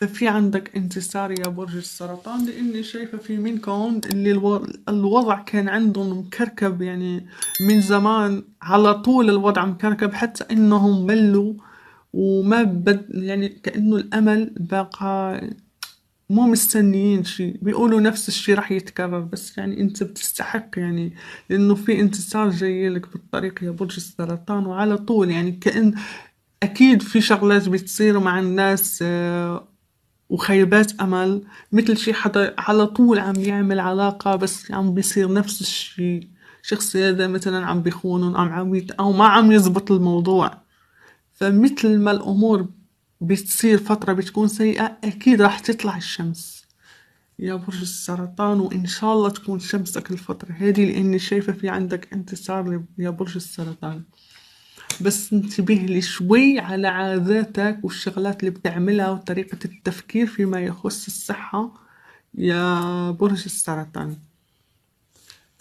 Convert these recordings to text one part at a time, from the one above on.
ففي عندك انتصار يا برج السرطان لاني شايفه في منكم اللي الوضع كان عندهم مكركب يعني من زمان على طول الوضع مكركب حتى انهم ملوا وما بد يعني كانه الامل بقى مو مستنيين شيء بيقولوا نفس الشيء راح يتكرر بس يعني انت بتستحق يعني لانه في انتصار جاي لك بالطريق يا برج السرطان وعلى طول يعني كان اكيد في شغلات بتصير مع الناس آه، وخيبات امل مثل شي حدا على طول عم يعمل علاقة بس عم بيصير نفس الشي شخص هذا مثلا عم بيخونهم عم عم او ما عم يزبط الموضوع فمثل ما الامور بتصير فترة بتكون سيئة اكيد راح تطلع الشمس يا برج السرطان وان شاء الله تكون شمسك الفترة هذه لاني شايفة في عندك انتصار يا برج السرطان بس انتبه لي شوي على عاداتك والشغلات اللي بتعملها وطريقة التفكير فيما يخص الصحة يا برج السرطان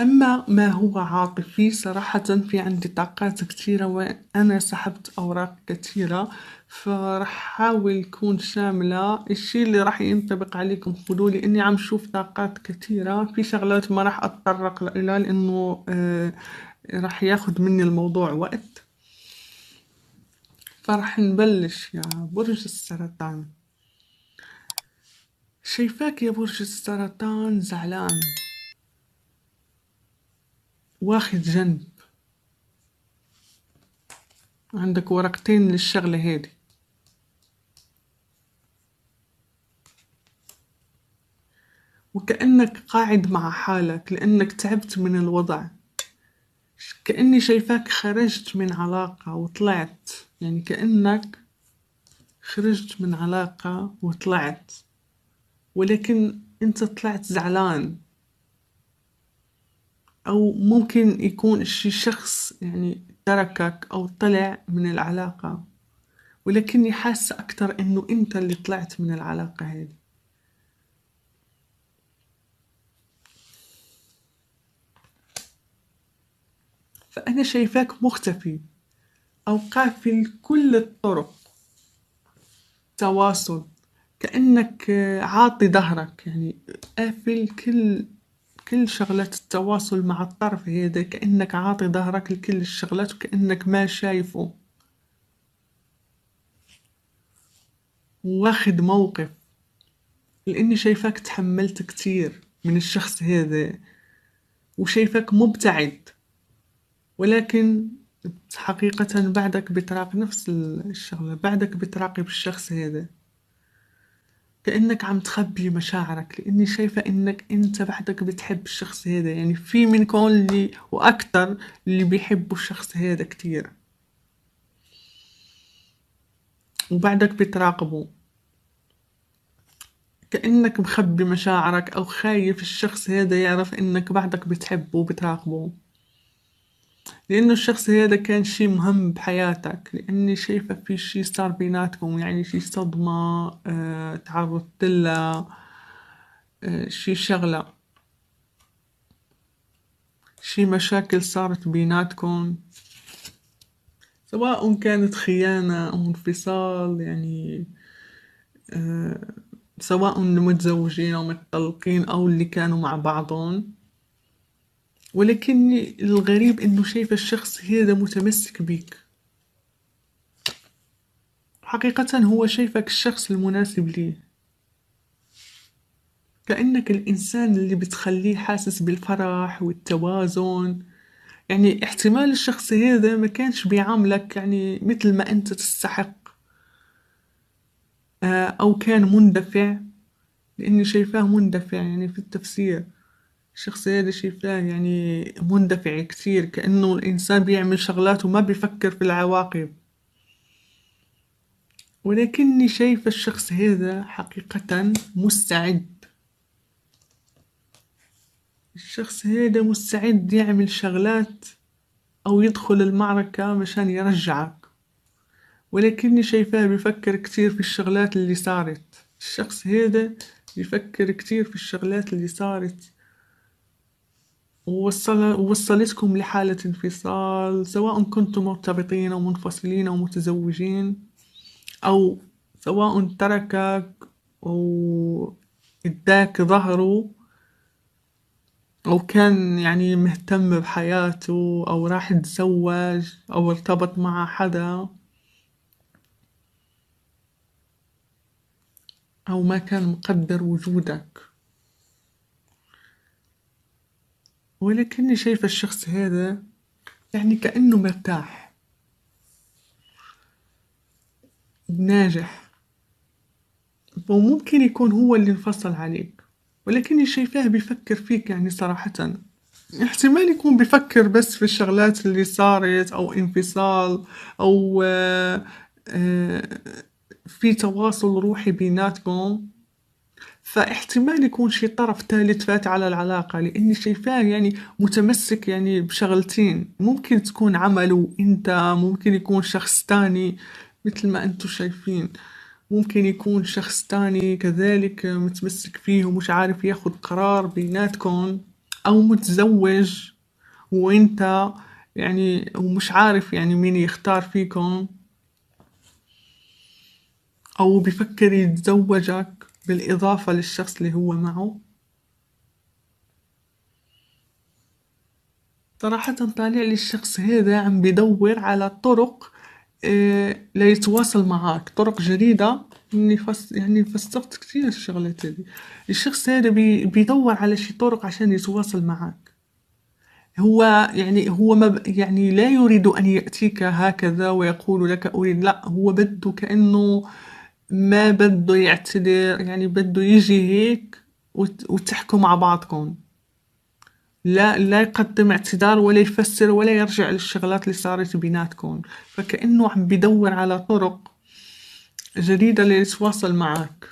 أما ما هو عاطفي صراحة في عندي طاقات كثيرة وأنا سحبت أوراق كثيرة فرح حاول كون شاملة الشي اللي راح ينطبق عليكم خذوا لأني عم شوف طاقات كثيرة في شغلات ما راح أتطرق لها لأنه آه راح ياخد مني الموضوع وقت فرح نبلش يا برج السرطان شايفاك يا برج السرطان زعلان واخد جنب عندك ورقتين للشغلة هذه وكأنك قاعد مع حالك لأنك تعبت من الوضع كأني شايفاك خرجت من علاقة وطلعت يعني كأنك خرجت من علاقة وطلعت ولكن أنت طلعت زعلان أو ممكن يكون شي شخص يعني تركك أو طلع من العلاقة ولكني حاسة أكتر إنه أنت اللي طلعت من العلاقة هذه فأنا شايفاك مختفي أو قافل كل الطرق تواصل كأنك آه، عاطي ظهرك يعني قافل كل كل شغلات التواصل مع الطرف هذا كأنك عاطي ظهرك لكل الشغلات وكأنك ما شايفه واخد موقف لأني شايفاك تحملت كتير من الشخص هذا وشايفك مبتعد ولكن حقيقة بعدك بتراقب نفس الشغلة بعدك بتراقب الشخص هذا كأنك عم تخبي مشاعرك لأني شايفة أنك أنت بعدك بتحب الشخص هذا يعني في من كون اللي وأكتر اللي بيحبوا الشخص هذا كتير وبعدك بتراقبه كأنك مخبي مشاعرك أو خايف الشخص هذا يعرف أنك بعدك بتحبه وبتراقبه لأنه الشخص هذا كان شي مهم بحياتك لأني شايفة في شي صار بيناتكم يعني شي صدمة اه تعرضت لها آه، شي شغلة شي مشاكل صارت بيناتكم سواء كانت خيانة أو انفصال يعني آه، سواء المتزوجين أو متطلقين أو اللي كانوا مع بعضهم ولكن الغريب انه شايف الشخص هذا متمسك بك حقيقة هو شايفك الشخص المناسب ليه كأنك الإنسان اللي بتخليه حاسس بالفرح والتوازن يعني احتمال الشخص هذا ما كانش بيعاملك يعني مثل ما أنت تستحق آه، أو كان مندفع لأني شايفاه مندفع يعني في التفسير الشخصية اللي شايفاه يعني مندفع كتير كأنه الإنسان بيعمل شغلات وما بيفكر في العواقب ولكني شايفة الشخص هذا حقيقة مستعد الشخص هذا مستعد يعمل شغلات أو يدخل المعركة مشان يرجعك ولكني شايفاه بيفكر كتير في الشغلات اللي صارت الشخص هذا بيفكر كتير في الشغلات اللي صارت ووصل ووصلتكم لحالة انفصال سواء كنتم مرتبطين أو منفصلين أو متزوجين أو سواء تركك أو اداك ظهره أو كان يعني مهتم بحياته أو راح يتزوج أو ارتبط مع حدا أو ما كان مقدر وجودك ولكني شايفة الشخص هذا يعني كأنه مرتاح ناجح وممكن يكون هو اللي انفصل عليك ولكني شايفاه بيفكر فيك يعني صراحة احتمال يكون بيفكر بس في الشغلات اللي صارت أو انفصال أو آه، آه، في تواصل روحي بيناتكم فاحتمال يكون شي طرف ثالث فات على العلاقة لأني شايفاه يعني متمسك يعني بشغلتين ممكن تكون عمله أنت ممكن يكون شخص تاني مثل ما أنتو شايفين ممكن يكون شخص تاني كذلك متمسك فيه ومش عارف ياخد قرار بيناتكم أو متزوج وأنت يعني ومش عارف يعني مين يختار فيكم أو بفكر يتزوجك بالإضافة للشخص اللي هو معه صراحة طالع لي الشخص هذا عم بدور على طرق إيه ليتواصل معك طرق جديدة فس... يعني فسرت كثير الشغلات هذه الشخص هذا بي... بيدور على شي طرق عشان يتواصل معك هو يعني هو ما يعني لا يريد أن يأتيك هكذا ويقول لك أريد لا هو بده كأنه ما بده يعتذر يعني بده يجي هيك وتحكوا مع بعضكم لا لا يقدم اعتذار ولا يفسر ولا يرجع للشغلات اللي صارت بيناتكم فكأنه عم بدور على طرق جديدة ليتواصل معك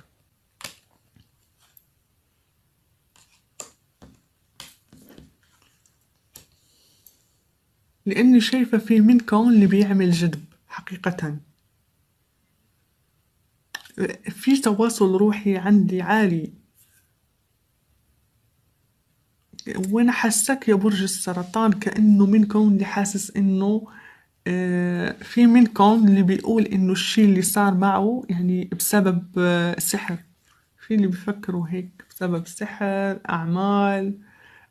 لأني شايفة في منكم اللي بيعمل جذب حقيقةً في تواصل روحي عندي عالي وانا حاسك يا برج السرطان كانه منكم اللي حاسس انه آه، في منكم اللي بيقول انه الشيء اللي صار معه يعني بسبب آه، سحر في اللي بيفكروا هيك بسبب سحر اعمال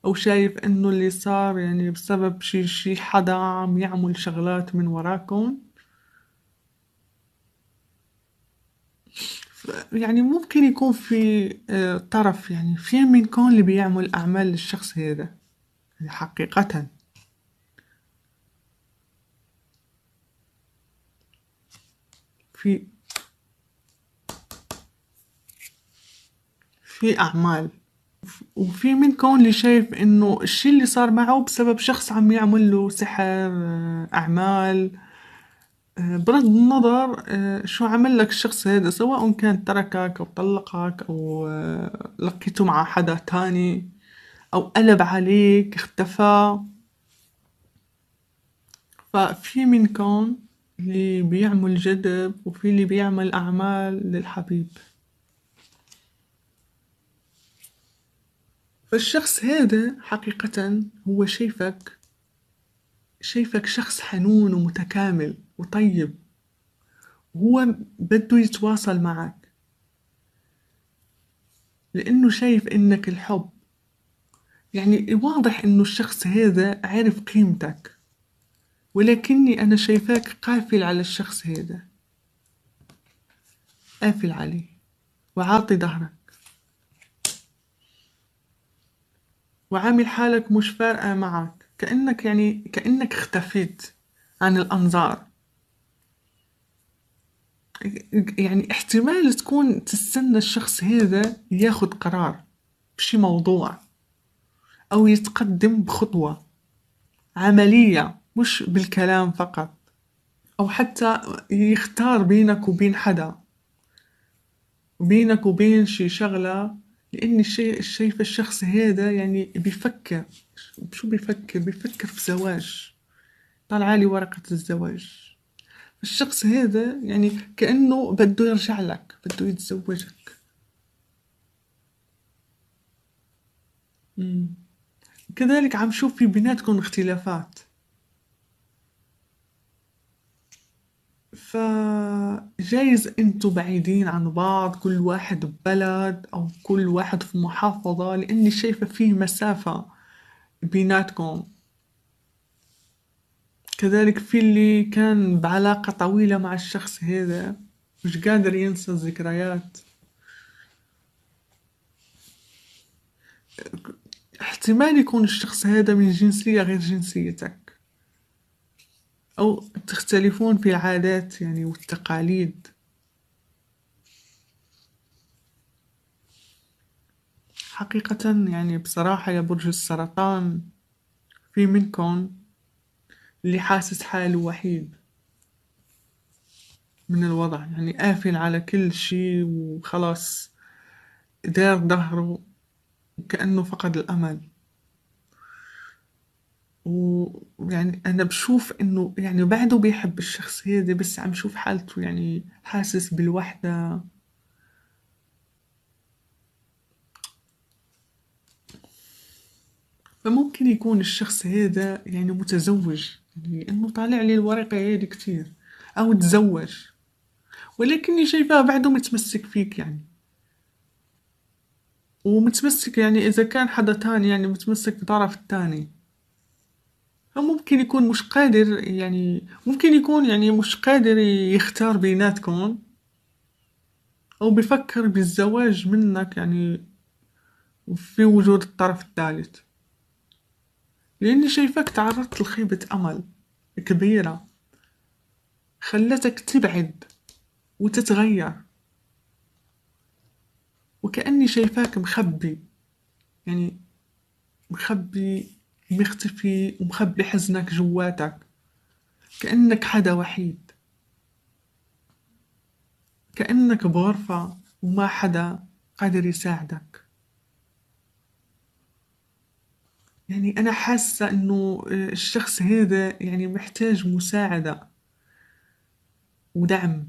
او شايف انه اللي صار يعني بسبب شي شي حدا عم يعمل شغلات من وراكم يعني ممكن يكون في آه، طرف يعني في منكم اللي بيعمل أعمال للشخص هذا يعني حقيقة في في أعمال وفي منكم اللي شايف إنه الشي اللي صار معه بسبب شخص عم يعمل له سحر آه، أعمال آه، بغض النظر آه، شو عملك الشخص هذا سواء كان تركك أو طلقك أو آه، لقيتو مع حدا تاني أو قلب عليك اختفى ففي منكم اللي بيعمل جدب وفي اللي بيعمل أعمال للحبيب فالشخص هذا حقيقة هو شايفك شايفك شخص حنون ومتكامل وطيب وهو بده يتواصل معك لأنه شايف إنك الحب يعني واضح إنه الشخص هذا عارف قيمتك ولكني أنا شايفاك قافل على الشخص هذا قافل عليه وعاطي ظهرك وعامل حالك مش فارقة معك كأنك يعني كأنك اختفيت عن الأنظار يعني احتمال تكون تستنى الشخص هذا ياخد قرار بشي موضوع أو يتقدم بخطوة عملية مش بالكلام فقط أو حتى يختار بينك وبين حدا بينك وبين شي شغلة لأن الشي شايف الشخص هذا يعني بيفكر شو بيفكر بيفكر في زواج طلع لي ورقة الزواج الشخص هذا يعني كأنه بده يرجع لك بده يتزوجك مم. كذلك عم شوف في بيناتكم اختلافات فجايز انتو بعيدين عن بعض كل واحد ببلد او كل واحد في محافظة لاني شايفة فيه مسافة بيناتكم كذلك في اللي كان بعلاقة طويلة مع الشخص هذا مش قادر ينسى الذكريات احتمال يكون الشخص هذا من جنسية غير جنسيتك أو تختلفون في العادات يعني والتقاليد حقيقة يعني بصراحة يا برج السرطان في منكم اللي حاسس حاله وحيد من الوضع يعني قافل على كل شي وخلاص دار ظهره كأنه فقد الأمل ويعني أنا بشوف إنه يعني بعده بيحب الشخصية دي بس عم شوف حالته يعني حاسس بالوحدة فممكن يكون الشخص هذا يعني متزوج لانه يعني طالع لي الورقه هادي إيه كثير او تزوج ولكني شايفاه بعده متمسك فيك يعني ومتمسك يعني اذا كان حدا تاني يعني متمسك بطرف الثاني ممكن يكون مش قادر يعني ممكن يكون يعني مش قادر يختار بيناتكم او بفكر بالزواج منك يعني في وجود الطرف الثالث لأني شايفاك تعرضت لخيبة أمل كبيرة خلتك تبعد وتتغير وكأني شايفاك مخبي يعني مخبي مختفي ومخبي حزنك جواتك كأنك حدا وحيد كأنك بغرفة وما حدا قادر يساعدك يعني أنا حاسة إنه آه، الشخص هذا يعني محتاج مساعدة ودعم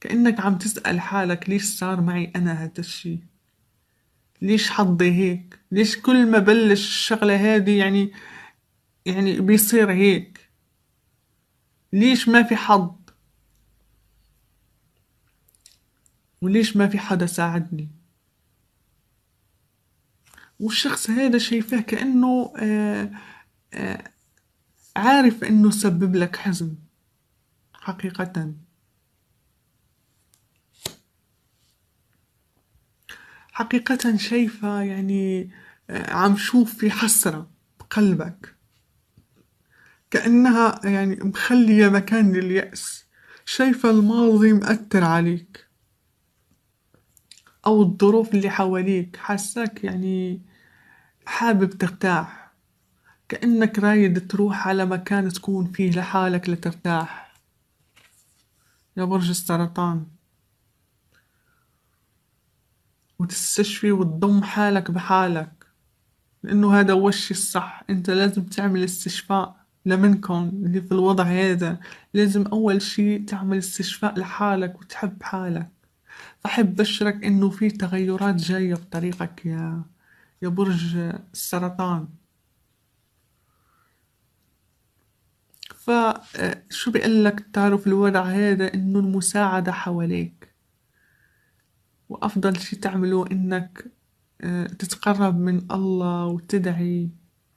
كأنك عم تسأل حالك ليش صار معي أنا هذا الشي ليش حظي هيك ليش كل ما بلش الشغلة هذه يعني يعني بيصير هيك ليش ما في حظ وليش ما في حدا ساعدني والشخص هذا شايفاه كأنه آآ آه، آآ آه، عارف أنه سبب لك حزن حقيقة حقيقة شايفة يعني آه، عم شوف في حسرة بقلبك كأنها يعني مخلية مكان لليأس شايفة الماضي مأثر عليك أو الظروف اللي حواليك حاساك يعني حابب ترتاح كأنك رايد تروح على مكان تكون فيه لحالك لترتاح يا برج السرطان وتستشفي وتضم حالك بحالك لأنه هذا هو الشي الصح أنت لازم تعمل استشفاء لمنكم اللي في الوضع هذا لازم أول شي تعمل استشفاء لحالك وتحب حالك أحب بشرك إنه في تغيرات جاية بطريقك يا يا برج السرطان فشو بيقول لك تعرف الوضع هذا انه المساعدة حواليك وافضل شي تعمله انك آه، تتقرب من الله وتدعي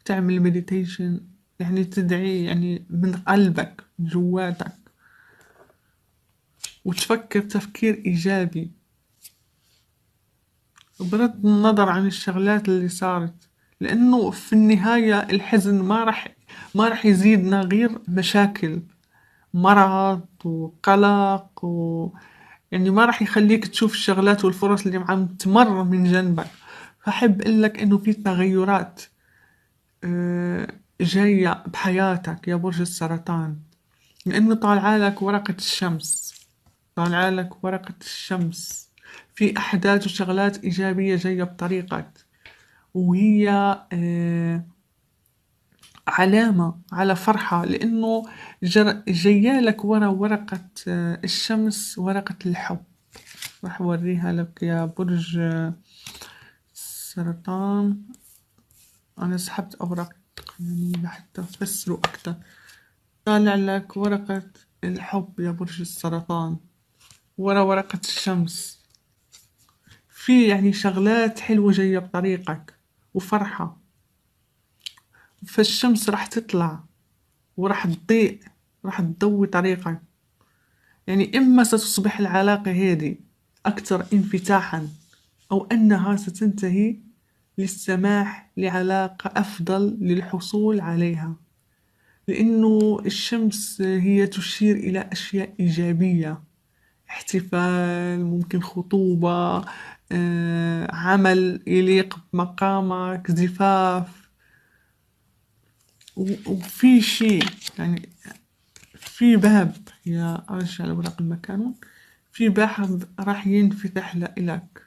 تعمل مديتيشن يعني تدعي يعني من قلبك من جواتك وتفكر تفكير إيجابي بغض النظر عن الشغلات اللي صارت لانه في النهاية الحزن ما راح ما راح يزيدنا غير مشاكل مرض وقلق و يعني ما راح يخليك تشوف الشغلات والفرص اللي عم تمر من جنبك فحب لك انه في تغيرات آه، جاية بحياتك يا برج السرطان لانه طالعة لك ورقة الشمس طالعة لك ورقة الشمس في أحداث وشغلات إيجابية جاية بطريقك وهي آه، علامة على فرحة لأنه لك ورا ورقة آه، الشمس ورقة الحب راح أوريها لك يا برج السرطان آه، أنا سحبت أوراق يعني لحتى تفسروا أكتر طالع لك ورقة الحب يا برج السرطان ورا ورقة الشمس في يعني شغلات حلوة جاية بطريقك وفرحة فالشمس راح تطلع وراح تضيء راح تضوي طريقك يعني إما ستصبح العلاقة هذه أكثر انفتاحا أو أنها ستنتهي للسماح لعلاقة أفضل للحصول عليها لأن الشمس هي تشير إلى أشياء إيجابية احتفال ممكن خطوبة آه، عمل يليق بمقامك زفاف وفي شيء يعني في باب يا أرجع لاوراق المكانون في باب راح ينفتح لإلك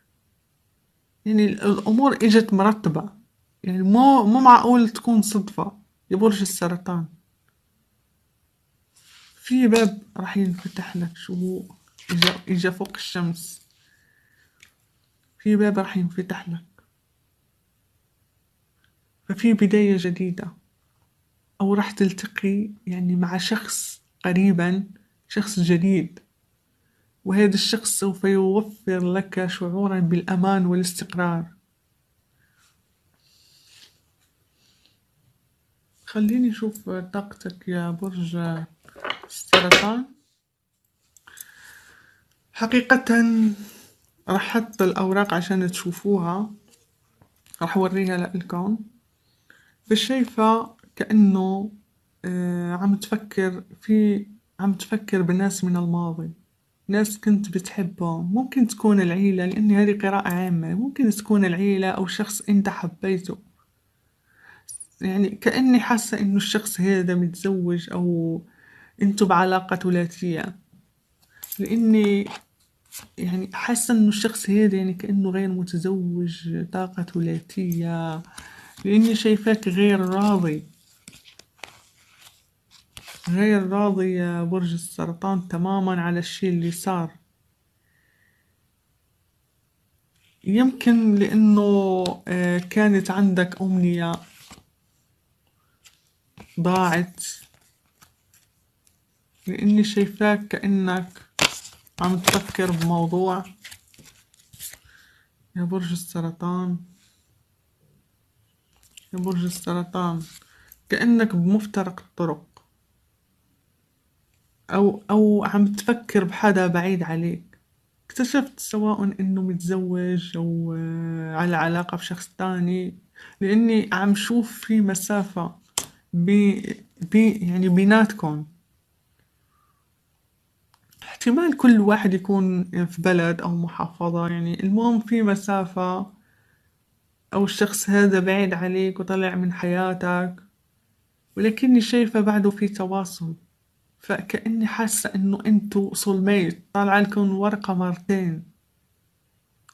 يعني الأمور إجت مرتبة يعني مو مو معقول تكون صدفة يا برج السرطان في باب راح ينفتح لك شو إجا, إجا فوق الشمس في باب راح ينفتح لك ففي بداية جديدة أو راح تلتقي يعني مع شخص قريبا شخص جديد وهذا الشخص سوف يوفر لك شعورا بالأمان والاستقرار خليني أشوف طاقتك يا برج السرطان حقيقة راح حط الأوراق عشان تشوفوها راح أوريها لكم فالشايفة كأنه آه، عم تفكر في عم تفكر بناس من الماضي ناس كنت بتحبهم ممكن تكون العيلة لأن هذه قراءة عامة ممكن تكون العيلة أو شخص أنت حبيته يعني كأني حاسة إنه الشخص هذا متزوج أو أنتم بعلاقة ثلاثية لأني يعني حاسة انه الشخص هذا يعني كأنه غير متزوج طاقة ثلاثية لأني شايفاك غير راضي غير راضي يا برج السرطان تماما على الشي اللي صار يمكن لأنه آه، كانت عندك أمنية ضاعت لأني شايفاك كأنك عم تفكر بموضوع يا برج السرطان يا برج السرطان كأنك بمفترق الطرق أو أو عم تفكر بحدا بعيد عليك اكتشفت سواء إنه متزوج أو آه، على علاقة بشخص تاني لأني عم شوف في مسافة بي بي يعني بيناتكم احتمال كل واحد يكون في بلد أو محافظة يعني المهم في مسافة أو الشخص هذا بعيد عليك وطلع من حياتك ولكني شايفة بعده في تواصل فكأني حاسة إنه أنتو soulmate طالع لكم ورقة مرتين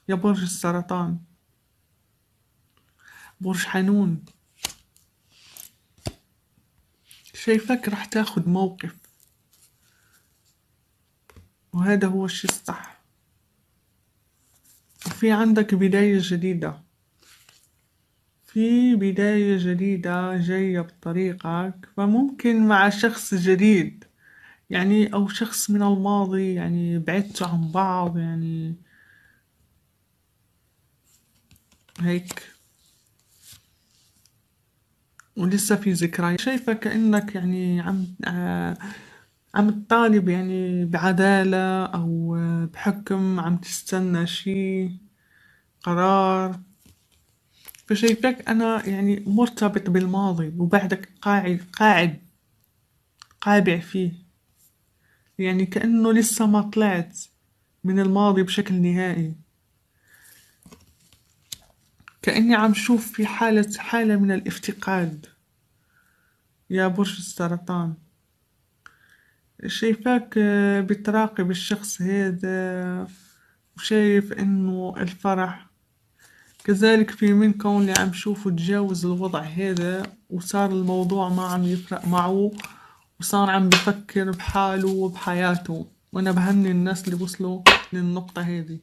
يا برج السرطان برج حنون شايفك راح تاخد موقف وهذا هو الشي الصح في عندك بداية جديدة في بداية جديدة جاية بطريقك فممكن مع شخص جديد يعني أو شخص من الماضي يعني بعدتوا عن بعض يعني هيك ولسه في ذكريات شايفة كأنك يعني عم آه عم تطالب يعني بعدالة أو بحكم عم تستنى شي قرار فشايفاك أنا يعني مرتبط بالماضي وبعدك قاعد قاعد قابع فيه يعني كأنه لسه ما طلعت من الماضي بشكل نهائي كأني عم شوف في حالة حالة من الافتقاد يا برج السرطان شايفاك آه، بتراقب الشخص هذا وشايف انه الفرح كذلك في من اللي عم شوفه تجاوز الوضع هذا وصار الموضوع ما عم يفرق معه وصار عم بفكر بحاله وبحياته وانا بهني الناس اللي وصلوا للنقطة هذه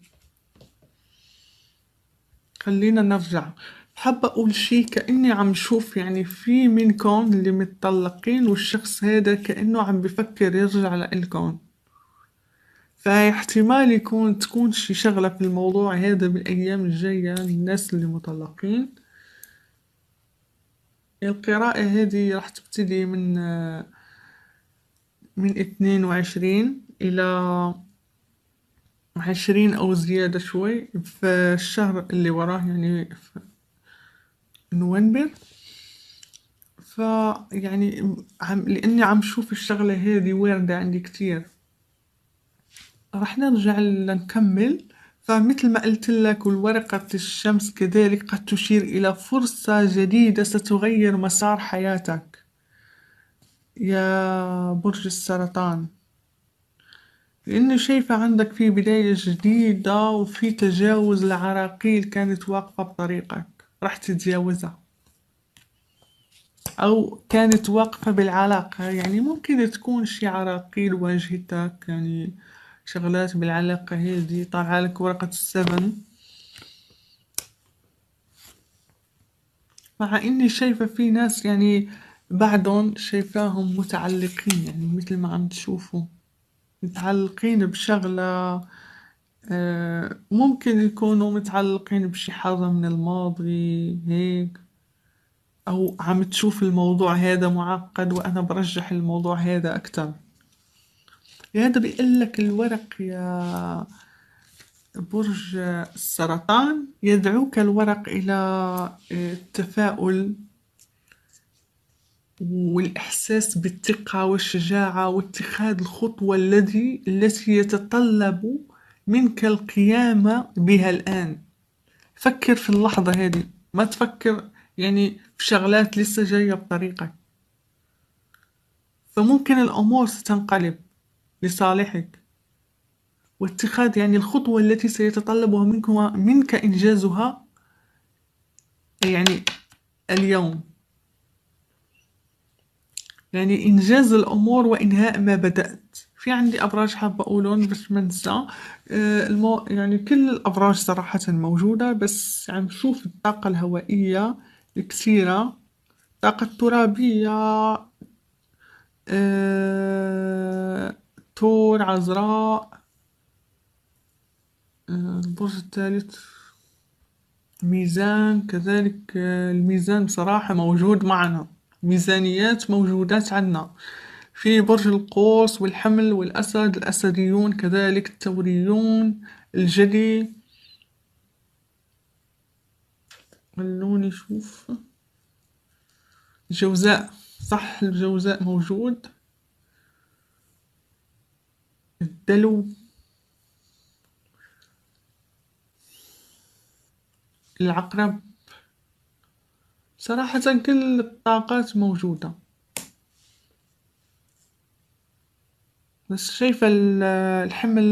خلينا نرجع حابة أقول شي كأني عم شوف يعني في منكم اللي متطلقين والشخص هيدا كأنه عم بفكر يرجع لإلكم فاحتمال يكون تكون شي شغلة في الموضوع هيدا بالأيام الجاية الناس اللي مطلقين القراءة هادي راح تبتدي من من اثنين وعشرين إلى عشرين أو زيادة شوي في الشهر اللي وراه يعني نوفمبر فيعني عم لاني عم شوف الشغله هذه وارده عندي كتير راح نرجع لنكمل فمثل ما قلت لك والورقة الشمس كذلك قد تشير إلى فرصة جديدة ستغير مسار حياتك يا برج السرطان لأني شايفة عندك في بداية جديدة وفي تجاوز لعراقيل كانت واقفة بطريقك راح تتجاوزها او كانت واقفة بالعلاقة يعني ممكن تكون شي عراقيل واجهتك يعني شغلات بالعلاقة دي طالعة لك ورقة السفن مع اني شايفة في ناس يعني بعدهم شايفاهم متعلقين يعني مثل ما عم تشوفوا متعلقين بشغلة آه، ممكن يكونوا متعلقين بشي حاجة من الماضي هيك أو عم تشوف الموضوع هذا معقد وأنا برجح الموضوع هذا أكتر هذا يعني بيقول لك الورق يا برج السرطان يدعوك الورق إلى آه، التفاؤل والإحساس بالثقة والشجاعة واتخاذ الخطوة الذي التي يتطلب منك القيام بها الآن فكر في اللحظة هذه ما تفكر يعني في شغلات لسه جاية بطريقك فممكن الأمور ستنقلب لصالحك واتخاذ يعني الخطوة التي سيتطلبها منك منك إنجازها يعني اليوم يعني إنجاز الأمور وإنهاء ما بدأت في عندي أبراج حابة أقولهم بس منسى آه، المو... يعني كل الأبراج صراحة موجودة بس عم يعني شوف الطاقة الهوائية الكثيرة الطاقة الترابية أه... تور عذراء أه... البرج الثالث ميزان كذلك آه، الميزان صراحه موجود معنا ميزانيات موجودات عنا في برج القوس والحمل والأسد الأسديون كذلك التوريون الجدي خلوني أشوف الجوزاء صح الجوزاء موجود الدلو العقرب صراحة كل الطاقات موجودة بس شايفة ال- الحمل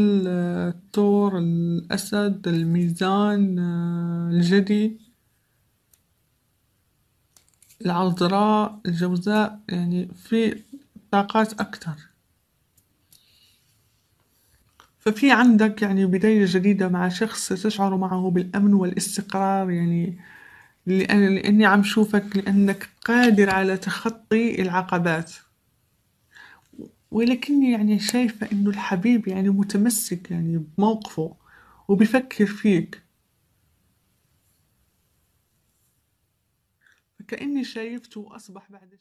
الثور الأسد الميزان الجدي العذراء الجوزاء يعني في طاقات أكتر ففي عندك يعني بداية جديدة مع شخص تشعر معه بالأمن والإستقرار يعني لأن لأني عم شوفك لأنك قادر على تخطي العقبات ولكني يعني شايفة إنه الحبيب يعني متمسك يعني بموقفه وبيفكر فيك فكأني شايفته وأصبح بعد